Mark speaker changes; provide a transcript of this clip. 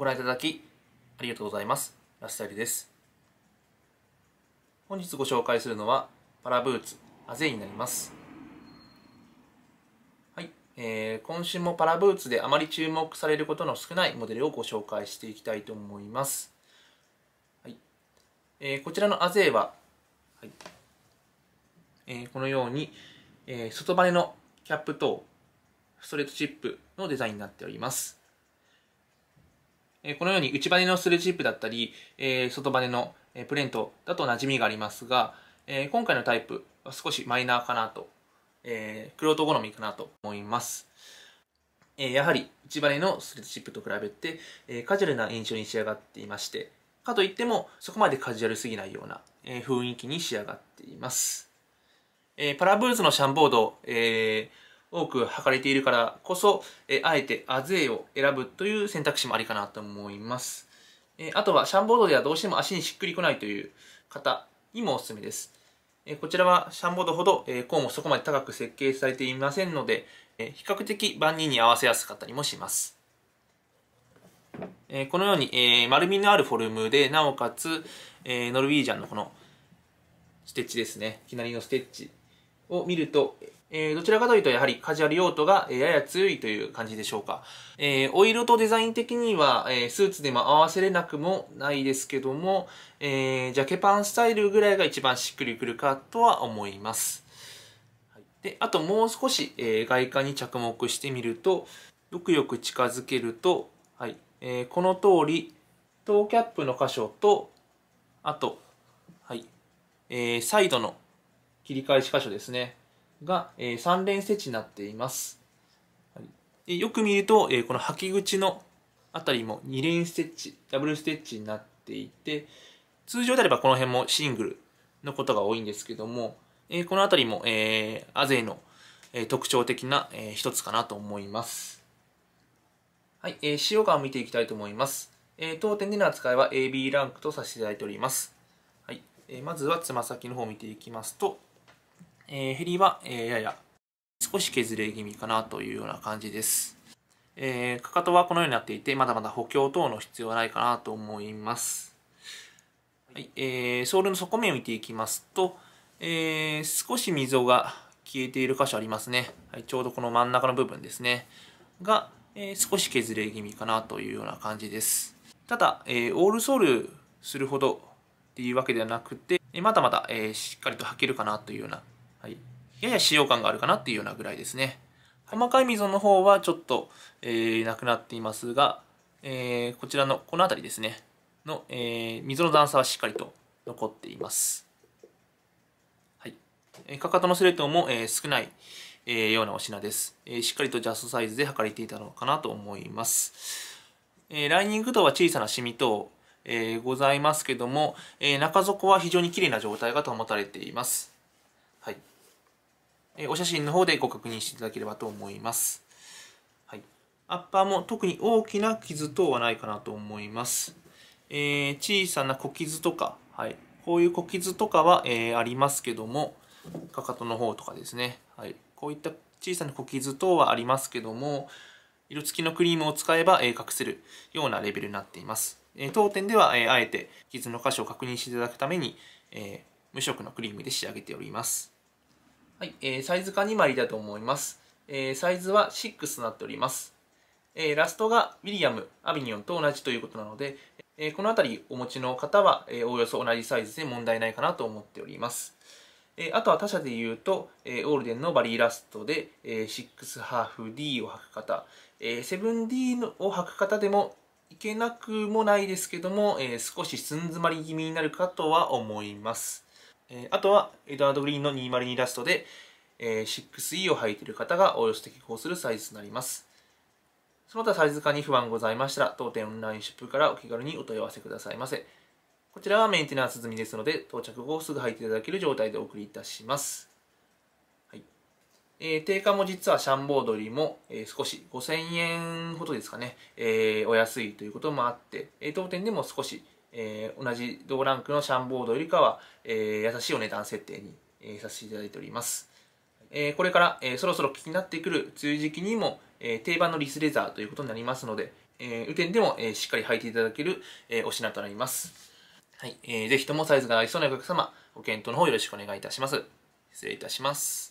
Speaker 1: ご覧いただきありがとうございます。ラスタリです。本日ご紹介するのはパラブーツアゼイになります。はい、えー、今週もパラブーツであまり注目されることの少ないモデルをご紹介していきたいと思います。はい、えー、こちらのアゼイは、はいえー、このように、えー、外バネのキャップとストレートチップのデザインになっております。えこのように内バネのスルーチップだったり、え外バネのプレントだと馴染みがありますが、え今回のタイプは少しマイナーかなと、えー、ク好みかなと思います。えやはり内バネのスルーチップと比べて、えカジュアルな印象に仕上がっていまして、かといってもそこまでカジュアルすぎないような、え雰囲気に仕上がっています。えパラブーズのシャンボード、え多く履かれているからこそ、えあえてアゼーを選ぶという選択肢もありかなと思います。えあとはシャンボードではどうしても足にしっくりこないという方にもおすすめです。えこちらはシャンボードほど、えー、ンもそこまで高く設計されていませんので、え比較的万人に合わせやすかったりもします。えこのように、え丸みのあるフォルムで、なおかつ、えノルウィージャンのこのステッチですね、左のステッチを見ると、えー、どちらかというとやはりカジュアル用途が、えやや強いという感じでしょうか。えー、お色とデザイン的には、えー、スーツでも合わせれなくもないですけども、えジャケパンスタイルぐらいが一番しっくりくるかとは思います。で、あともう少し、え外観に着目してみると、よくよく近づけると、はい、えこの通り、トーキャップの箇所と、あと、はい、えサイドの切り返し箇所ですね。が、えー、3連接地になっています。はい、よく見ると、えー、この履き口のあたりも2連ステッチ、ダブルステッチになっていて、通常であればこの辺もシングルのことが多いんですけども、えー、このあたりも、えー、アゼの、えー、特徴的な、えー、一つかなと思います。はい、えー、使用感を見ていきたいと思います。えー、当店での扱いは AB ランクとさせていただいております。はい、えー、まずはつま先の方を見ていきますと、えー、減りは、えー、やや少し削れ気味かなというような感じです。えー、かかとはこのようになっていて、まだまだ補強等の必要はないかなと思います。はい、えー、ソールの底面を見ていきますと、えー、少し溝が消えている箇所ありますね。はい、ちょうどこの真ん中の部分ですね。が、えー、少し削れ気味かなというような感じです。ただ、えー、オールソールするほどっていうわけではなくて、まだまだ、えー、しっかりと履けるかなというようなはい、やや使用感があるかなっていうようなぐらいですね。細かい溝の方はちょっと、えー、なくなっていますが、えー、こちらのこの辺りですねの、えー、溝の段差はしっかりと残っています。はい、えかかとのスレッドも、えー、少ない、えー、ようなお品です、えー。しっかりとジャストサイズで測れていたのかなと思います。えー、ライニングとは小さなシミと、えー、ございますけども、えー、中底は非常に綺麗な状態が保たれています。はい。えお写真の方でご確認していただければと思います。はい、アッパーも特に大きな傷等はないかなと思います。えー、小さな小傷とか、はい、こういう小傷とかは、えー、ありますけども、かかとの方とかですね、はい、こういった小さな小傷等はありますけども、色付きのクリームを使えば、え隠せるようなレベルになっています。え当店では、えあえて傷の箇所を確認していただくために、え無色のクリームで仕上げております。はい、えー、サイズが2枚だと思います。えー、サイズは6となっております。えー、ラストがウィリアム、アビニオンと同じということなので、えー、この辺りお持ちの方は、えー、おおよそ同じサイズで問題ないかなと思っております。えー、あとは他社で言うと、えー、オールデンのバリーラストで、えー、6ハーフ D を履く方、えー、7D を履く方でもいけなくもないですけども、えー、少し寸詰まり気味になるかとは思います。えー、あとは、エドワード・グリーンの202ラストで、えー、6E を履いている方がおよそ適合するサイズとなります。その他サイズ化に不安ございましたら、当店オンラインショップからお気軽にお問い合わせくださいませ。こちらはメンテナンス済みですので、到着後すぐ履いていただける状態でお送りいたします。はいえー、定価も実はシャンボードよりも、えー、少し5000円ほどですかね、えー、お安いということもあって、え当店でも少しえー、同じ同ランクのシャンボードよりかは、えー、優しいお値段設定に、えー、させていただいております。えー、これから、えー、そろそろ気になってくる梅雨時期にも、えー、定番のリスレザーということになりますので、えー、雨天でも、えー、しっかり履いていただける、えー、お品となります。はい、えー、ぜひともサイズが合いそうなお客様、ご検討の方よろしくお願いいたします。失礼いたします。